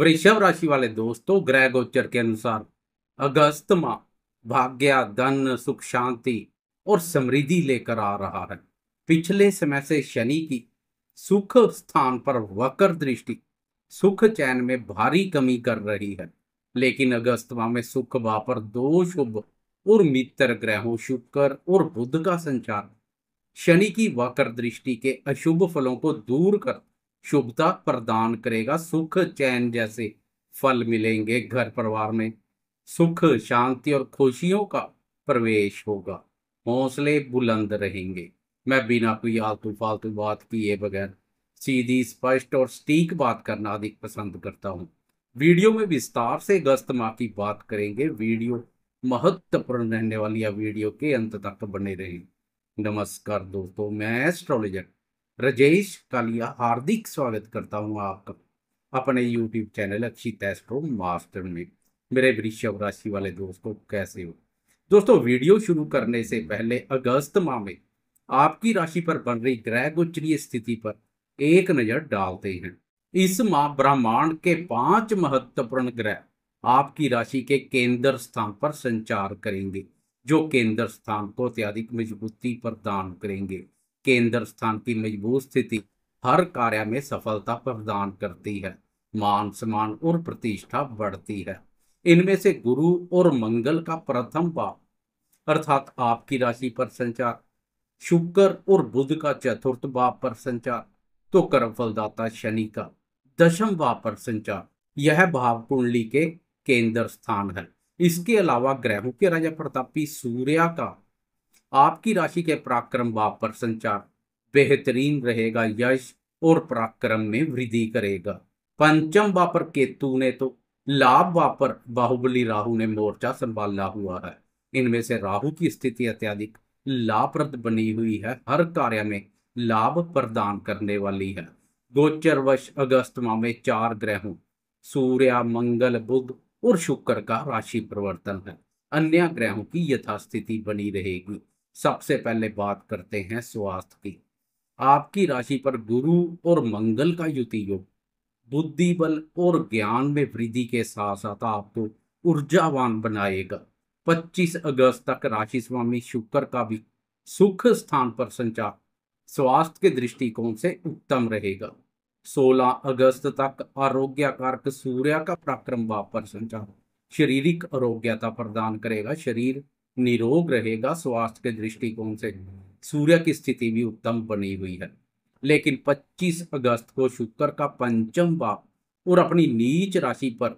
वृषभ राशि वाले दोस्तों ग्रह गोचर के अनुसार अगस्त माह भाग्य धन सुख शांति और समृद्धि लेकर आ रहा है पिछले समय से शनि की सुख स्थान पर वक्र दृष्टि सुख चैन में भारी कमी कर रही है लेकिन अगस्त माह में सुख भाव पर दो शुभ और मित्र ग्रहों शुक्र और बुध का संचार शनि की वक्र दृष्टि के अशुभ फलों को दूर कर शुभता प्रदान करेगा सुख चैन जैसे फल मिलेंगे घर परिवार में सुख शांति और खुशियों का प्रवेश होगा हौसले बुलंद रहेंगे मैं बिना कोई आलतू फालतू बात किए बगैर सीधी स्पष्ट और स्टीक बात करना अधिक पसंद करता हूँ वीडियो में विस्तार से गस्त माफी बात करेंगे वीडियो महत्वपूर्ण रहने वाली वीडियो के अंत तक बने रहे नमस्कार दोस्तों मैं एस्ट्रोलॉजर रजेश कालिया हार्दिक स्वागत करता हूँ आपका अपने यूट्यूब चैनल अक्षित तैसो मास्टर में मेरे वृषभ राशि वाले दोस्तों कैसे हो दोस्तों वीडियो शुरू करने से पहले अगस्त माह में आपकी राशि पर बन रही ग्रह गोचरीय स्थिति पर एक नजर डालते हैं इस माह ब्रह्मांड के पांच महत्वपूर्ण ग्रह आपकी राशि के केंद्र स्थान पर संचार करेंगे जो केंद्र स्थान को अत्याधिक मजबूती प्रदान करेंगे केंद्र स्थान की मजबूत स्थिति हर कार्य में सफलता प्रदान करती है मान सम्मान और प्रतिष्ठा बढ़ती है इनमें से गुरु और मंगल का प्रथम भाव अर्थात आपकी राशि पर संचार शुक्र और बुध का चतुर्थ भाव पर संचार तो कर्म फलदाता शनि का दशम भाव पर संचार यह भाव कुंडली के केंद्र स्थान है इसके अलावा ग्रहों के राजा प्रतापी सूर्य का आपकी राशि के पराक्रम व पर संचार बेहतरीन रहेगा यश और पराक्रम में वृद्धि करेगा पंचम वापर केतु ने तो लाभ वापर बाहुबली राहु ने मोर्चा संभाला हुआ है इनमें से राहु की स्थिति अत्यधिक लाभप्रद बनी हुई है हर कार्य में लाभ प्रदान करने वाली है गोचर वर्ष अगस्त माह में चार ग्रहों सूर्य मंगल बुध और शुक्र का राशि परिवर्तन है अन्य ग्रहों की यथास्थिति बनी रहेगी सबसे पहले बात करते हैं स्वास्थ्य की आपकी राशि पर गुरु और मंगल का युति योग बुद्धि बल और ज्ञान में वृद्धि के साथ साथ आपको ऊर्जावान बनाएगा 25 अगस्त तक राशि स्वामी शुक्र का भी सुख स्थान पर संचार स्वास्थ्य के दृष्टिकोण से उत्तम रहेगा 16 अगस्त तक आरोग्य कारक सूर्य का पराक्रम वापर संचार शारीरिक आरोग्यता प्रदान करेगा शरीर निरोग रहेगा स्वास्थ्य के दृष्टिकोण से सूर्य की स्थिति भी उत्तम बनी हुई है लेकिन 25 अगस्त को शुक्र का पंचम भाव और अपनी नीच राशि पर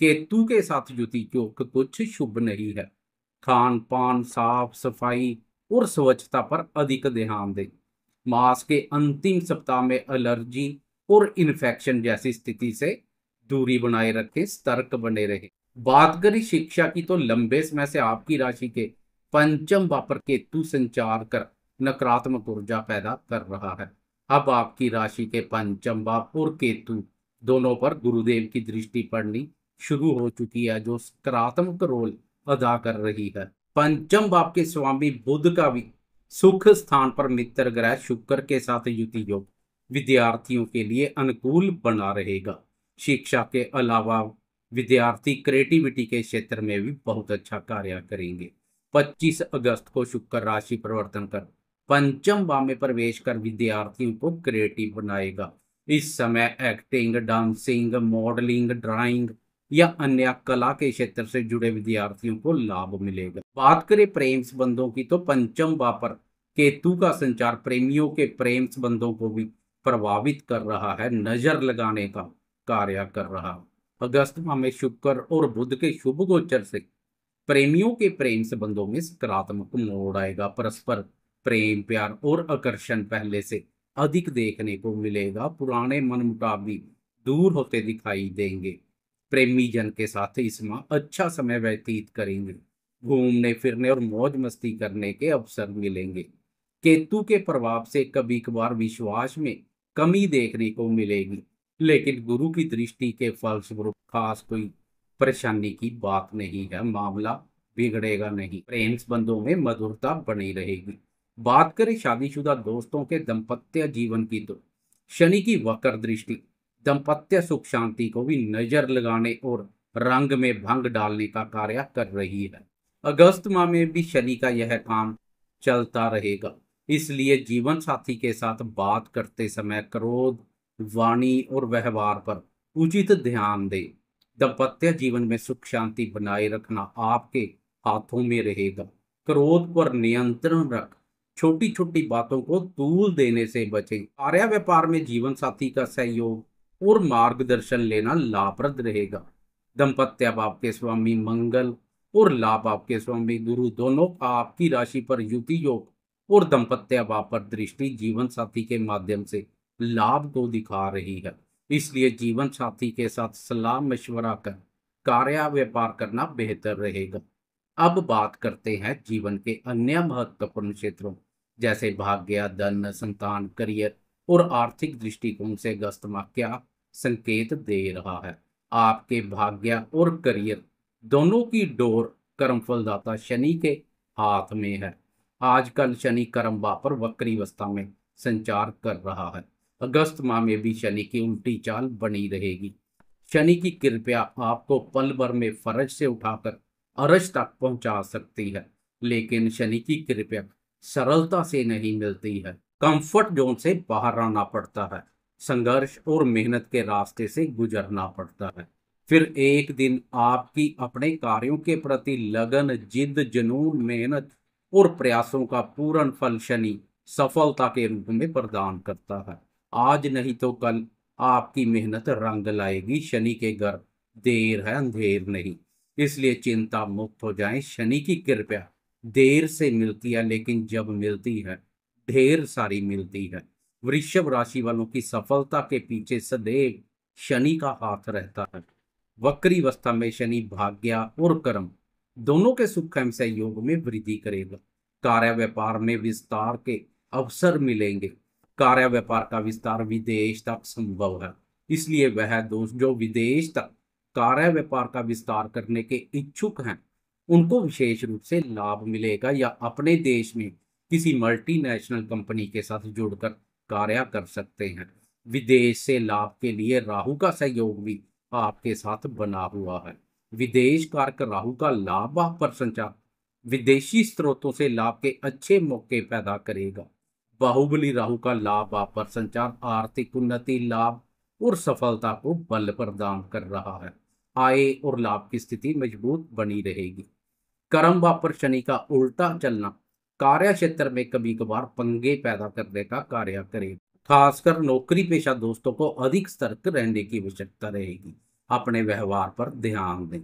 केतु के साथ जुति चौक कुछ शुभ नहीं है खान पान साफ सफाई और स्वच्छता पर अधिक ध्यान दें मास के अंतिम सप्ताह में एलर्जी और इन्फेक्शन जैसी स्थिति से दूरी बनाए रखें सतर्क बने रहें बात करी शिक्षा की तो लंबे समय से आपकी राशि के पंचम वापर केतु संचार कर नकारात्मक ऊर्जा पैदा कर रहा है अब आपकी राशि के पंचम और केतु दोनों पर गुरुदेव की दृष्टि पड़नी शुरू हो चुकी है जो सकारात्मक रोल अदा कर रही है पंचम बाप के स्वामी बुद्ध का भी सुख स्थान पर मित्र ग्रह शुक्र के साथ युति योग विद्यार्थियों के लिए अनुकूल बना रहेगा शिक्षा के अलावा विद्यार्थी क्रिएटिविटी के क्षेत्र में भी बहुत अच्छा कार्य करेंगे 25 अगस्त को शुक्र राशि परिवर्तन कर पंचम भाव में प्रवेश कर विद्यार्थियों को क्रिएटिव बनाएगा इस समय एक्टिंग डांसिंग मॉडलिंग ड्राइंग या अन्य कला के क्षेत्र से जुड़े विद्यार्थियों को लाभ मिलेगा बात करें प्रेम संबंधों की तो पंचम भाव पर केतु का संचार प्रेमियों के प्रेम संबंधों को भी प्रभावित कर रहा है नजर लगाने का कार्य कर रहा है अगस्त माह में शुक्र और बुध के शुभ गोचर से प्रेमियों के प्रेम संबंधों में सकारात्मक मोड़ आएगा परस्पर प्रेम प्यार और आकर्षण पहले से अधिक देखने को मिलेगा पुराने मनमुटाव भी दूर होते दिखाई देंगे प्रेमी जन के साथ इस माह अच्छा समय व्यतीत करेंगे घूमने फिरने और मौज मस्ती करने के अवसर मिलेंगे केतु के प्रभाव से कभी कभार विश्वास में कमी देखने को मिलेगी लेकिन गुरु की दृष्टि के फलस्वरूप खास कोई परेशानी की बात नहीं है मामला बिगड़ेगा नहीं प्रेम संबंधों में मधुरता बनी रहेगी बात करें शादीशुदा दोस्तों के दंपत्य जीवन की तो शनि की वक्र दृष्टि दंपत्य सुख शांति को भी नजर लगाने और रंग में भंग डालने का कार्य कर रही है अगस्त माह में भी शनि का यह काम चलता रहेगा इसलिए जीवन साथी के साथ बात करते समय क्रोध वाणी और व्यवहार पर उचित ध्यान दें दंपत्य जीवन में सुख शांति बनाए रखना आपके हाथों में रहेगा क्रोध पर नियंत्रण रख छोटी छोटी बातों को तूल देने से बचें कार्य व्यापार में जीवन साथी का सहयोग और मार्गदर्शन लेना लाभप्रद रहेगा दंपत्य के स्वामी मंगल और लाभ आपके स्वामी गुरु दोनों आपकी राशि पर युति योग और दंपत्य बाप पर दृष्टि जीवन साथी के माध्यम से लाभ को दिखा रही है इसलिए जीवन साथी के साथ सलाह मशवरा कर कार्य व्यापार करना बेहतर रहेगा अब बात करते हैं जीवन के अन्य महत्वपूर्ण क्षेत्रों जैसे भाग्य धन संतान करियर और आर्थिक दृष्टिकोण से अगस्त माह क्या संकेत दे रहा है आपके भाग्य और करियर दोनों की डोर कर्म फलदाता शनि के हाथ में है आजकल शनि कर्म वापर वक्री अवस्था में संचार कर रहा है अगस्त माह में भी शनि की उल्टी चाल बनी रहेगी शनि की कृपया आपको पल भर में फरज से उठाकर अरज तक पहुंचा सकती है लेकिन शनि की कृपया सरलता से नहीं मिलती है कंफर्ट जोन से बाहर आना पड़ता है संघर्ष और मेहनत के रास्ते से गुजरना पड़ता है फिर एक दिन आपकी अपने कार्यों के प्रति लगन जिद जुनून मेहनत और प्रयासों का पूर्ण फल शनि सफलता के रूप में प्रदान करता है आज नहीं तो कल आपकी मेहनत रंग लाएगी शनि के घर देर है अंधेर नहीं इसलिए चिंता मुक्त हो जाए शनि की कृपया देर से मिलती है लेकिन जब मिलती है ढेर सारी मिलती है वृषभ राशि वालों की सफलता के पीछे सदैव शनि का हाथ रहता है वक्री अवस्था में शनि भाग्या और कर्म दोनों के सुख एवं सहयोग में वृद्धि करेगा कार्य व्यापार में विस्तार के अवसर मिलेंगे कार्य व्यापार का विस्तार विदेश तक संभव है इसलिए वह दोस्त जो विदेश तक कार्य व्यापार का विस्तार करने के इच्छुक हैं उनको विशेष रूप से लाभ मिलेगा या अपने देश में किसी मल्टीनेशनल कंपनी के साथ जुड़कर कार्य कर सकते हैं विदेश से लाभ के लिए राहु का सहयोग भी आपके साथ बना हुआ है विदेश कारक राहु का लाभ आप पर संचार विदेशी स्रोतों से लाभ के अच्छे मौके पैदा करेगा बाहुबली राहु का लाभ आप पर संचार आर्थिक उन्नति लाभ और सफलता को बल प्रदान कर रहा है आय और लाभ की स्थिति मजबूत बनी रहेगी कर्म व पर शनि का उल्टा चलना कार्य क्षेत्र में कभी कभार पंगे पैदा करने का कार्य करेगा खासकर नौकरी पेशा दोस्तों को अधिक सतर्क रहने की आवश्यकता रहेगी अपने व्यवहार पर ध्यान दें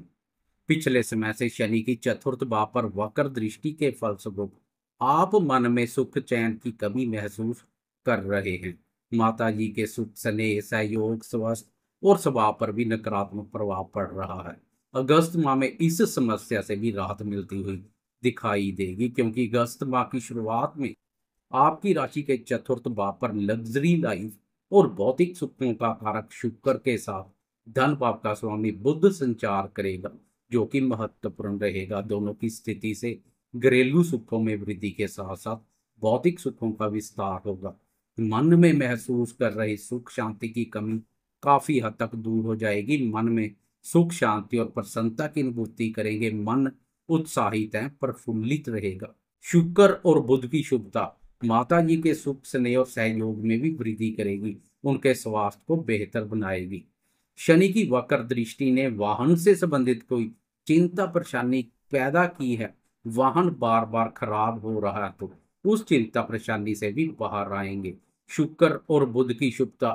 पिछले समय से शनि की चतुर्थ भाव पर वक्र दृष्टि के फलस्वरूप आप मन में सुख चैन की कमी महसूस कर रहे हैं माता जी के सुख स्नेह सहयोग स्वस्थ और स्वभाव पर भी नकारात्मक प्रभाव पड़ रहा है अगस्त माह में इस समस्या से भी राहत मिलती हुई दिखाई देगी क्योंकि अगस्त माह की शुरुआत में आपकी राशि के चतुर्थ भाव पर लग्जरी लाइफ और भौतिक सुखों का कारक शुक्र के साथ धन पाप का स्वामी बुद्ध संचार करेगा जो कि महत्वपूर्ण रहेगा दोनों की स्थिति से घरेलू सुखों में वृद्धि के साथ साथ भौतिक सुखों का विस्तार होगा मन में महसूस कर रही सुख शांति की कमी काफी हद तक दूर हो जाएगी मन में सुख शांति और प्रसन्नता की अनुभूति करेंगे मन उत्साहित है प्रफुल्लित रहेगा शुक्र और बुध की शुभता माता जी के सुख स्नेह और सहयोग में भी वृद्धि करेगी उनके स्वास्थ्य को बेहतर बनाएगी शनि की वक्र दृष्टि ने वाहन से संबंधित कोई चिंता परेशानी पैदा की है वाहन बार बार खराब हो रहा है तो उस चिंता परेशानी से भी बाहर आएंगे शुक्र और बुद्ध की शुभता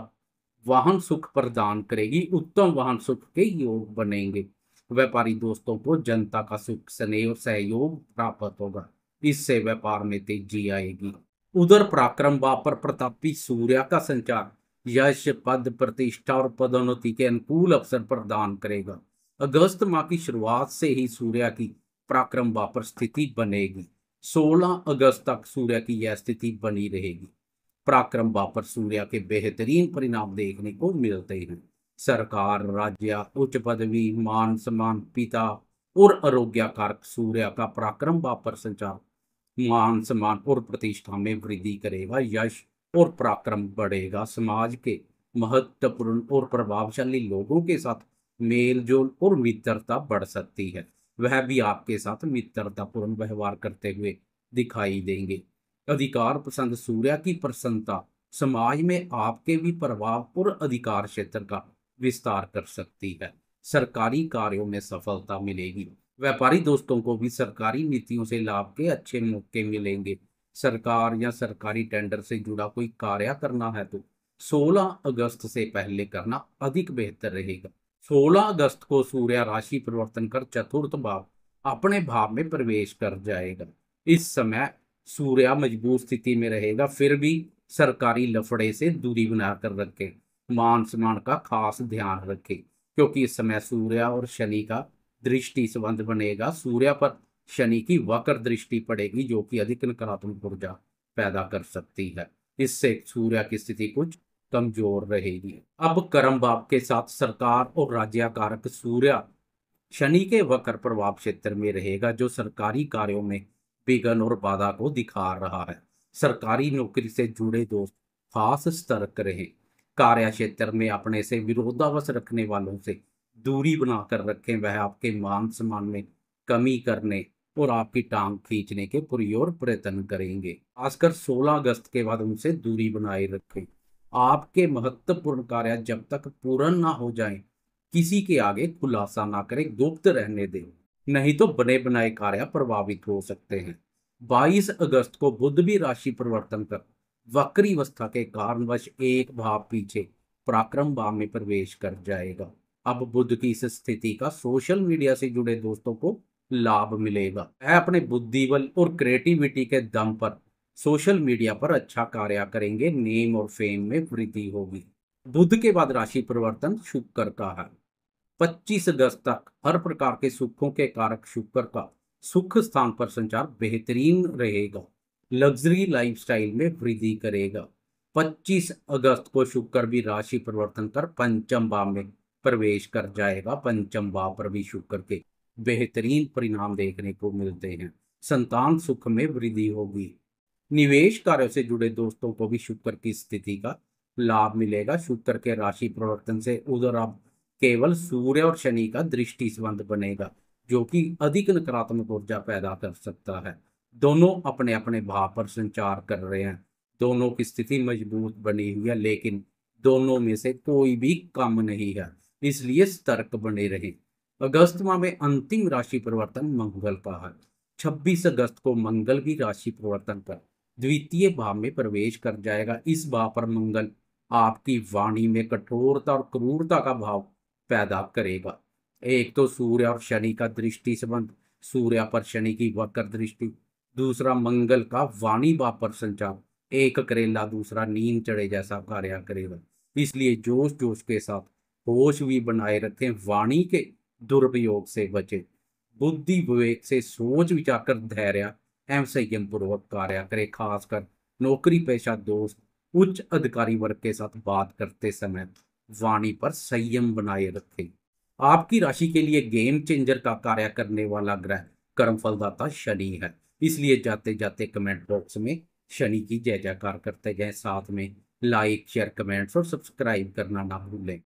वाहन सुख प्रदान करेगी उत्तम वाहन सुख के योग बनेंगे व्यापारी दोस्तों को जनता का सुख स्नेह और सहयोग प्राप्त होगा इससे व्यापार में तेजी आएगी उधर पराक्रम वापर प्रतापी सूर्य का संचार यश पद प्रतिष्ठा और पदोन्नति के अनुकूल अवसर प्रदान करेगा अगस्त माह की शुरुआत से ही सूर्य की पराक्रम वापर स्थिति बनेगी 16 अगस्त तक सूर्य की यह स्थिति बनी रहेगी पराक्रम वापर सूर्य के बेहतरीन परिणाम देखने को मिलते हैं सरकार राज्य उच्च पदवी मान सम्मान पिता और आरोग्य कारक सूर्य का पराक्रम वापर संचार मान सम्मान और प्रतिष्ठा में वृद्धि करेगा यश और पराक्रम बढ़ेगा समाज के महत्वपूर्ण और प्रभावशाली लोगों के साथ मेलजोल और मित्रता बढ़ सकती है वह भी आपके साथ मित्रतापूर्ण व्यवहार करते हुए दिखाई देंगे अधिकार पसंद सूर्य की प्रसन्नता समाज में आपके भी प्रभाव और अधिकार क्षेत्र का विस्तार कर सकती है सरकारी कार्यों में सफलता मिलेगी व्यापारी दोस्तों को भी सरकारी नीतियों से लाभ के अच्छे मौके मिलेंगे सरकार या सरकारी टेंडर से जुड़ा कोई कार्य करना है तो 16 अगस्त से पहले करना अधिक बेहतर रहेगा 16 अगस्त को सूर्य राशि परिवर्तन कर चतुर्थ भाव अपने भाव में प्रवेश कर जाएगा इस समय सूर्य मजबूत स्थिति में रहेगा फिर भी सरकारी लफड़े से दूरी बनाकर रखें मान सम्मान का खास ध्यान रखें क्योंकि इस समय सूर्य और शनि का दृष्टि संबंध बनेगा सूर्य पर शनि की वक्र दृष्टि पड़ेगी जो कि अधिक नकारात्मक ऊर्जा पैदा कर सकती है इससे सूर्य की स्थिति कुछ कमजोर रहेगी अब कर्म भाव के साथ सरकार और राज्याकारक सूर्य शनि के वक्र प्रभाव क्षेत्र में रहेगा जो सरकारी कार्यों में विघन और बाधा को दिखा रहा है सरकारी नौकरी से जुड़े दोस्त खास सतर्क रहे कार्य क्षेत्र में अपने से विरोधावश रखने वालों से दूरी बनाकर रखें वह आपके मान सम्मान में कमी करने और आपकी टांग खींचने के और प्रयत्न करेंगे खासकर 16 अगस्त के बाद उनसे दूरी बनाए रखें आपके महत्वपूर्ण कार्य जब तक पूर्ण ना हो जाए किसी के आगे खुलासा ना करें गुप्त रहने दें नहीं तो बने बनाए कार्य प्रभावित हो सकते हैं 22 अगस्त को बुद्ध भी राशि परिवर्तन कर वक्री अवस्था के कारणवश एक भाव पीछे पराक्रम भाव में प्रवेश कर जाएगा अब बुद्ध की इस स्थिति का सोशल मीडिया से जुड़े दोस्तों को लाभ मिलेगा वह अपने बुद्धिबल और क्रिएटिविटी के दम पर सोशल मीडिया पर अच्छा कार्य करेंगे नेम और फेम में वृद्धि होगी बुध के बाद राशि परिवर्तन शुक्र का है 25 अगस्त तक हर प्रकार के सुखों के कारक शुक्र का सुख स्थान पर संचार बेहतरीन रहेगा लग्जरी लाइफस्टाइल में वृद्धि करेगा 25 अगस्त को शुक्र भी राशि परिवर्तन कर पंचम भाव में प्रवेश कर जाएगा पंचम भाव पर भी शुक्र के बेहतरीन परिणाम देखने को मिलते हैं संतान सुख में वृद्धि होगी निवेश कार्य से जुड़े दोस्तों को भी शुक्र की स्थिति का लाभ मिलेगा शुक्र के राशि परिवर्तन से उधर अब केवल सूर्य और शनि का दृष्टि संबंध बनेगा जो कि अधिक नकारात्मक ऊर्जा पैदा कर सकता है दोनों अपने अपने भाव पर संचार कर रहे हैं दोनों की स्थिति मजबूत बनी हुई है लेकिन दोनों में से कोई भी कम नहीं है इसलिए सतर्क बने रहे अगस्त माह में अंतिम राशि परिवर्तन मंगल का है 26 अगस्त को मंगल भी राशि परिवर्तन पर द्वितीय भाव में प्रवेश कर जाएगा इस भाव पर मंगल आपकी वाणी में कठोरता और क्रूरता का भाव पैदा करेगा एक तो सूर्य और शनि का दृष्टि संबंध सूर्य पर शनि की वक्र दृष्टि दूसरा मंगल का वाणी भाव पर संचार एक करेला दूसरा नींद चढ़े जैसा कार्य करेगा इसलिए जोश जोश के साथ होश भी बनाए रखें वाणी के दुरुपयोग से बचे बुद्धि विवेक से सोच विचार कर धैर्य अहम संयम पूर्वक कार्य करें खासकर नौकरी पेशा दोस्त उच्च अधिकारी वर्ग के साथ बात करते समय वाणी पर संयम बनाए रखें आपकी राशि के लिए गेम चेंजर का कार्य करने वाला ग्रह कर्म फलदाता शनि है इसलिए जाते जाते कमेंट बॉक्स में शनि की जय जयकार करते जाए साथ में लाइक शेयर कमेंट्स और सब्सक्राइब करना ना भूलें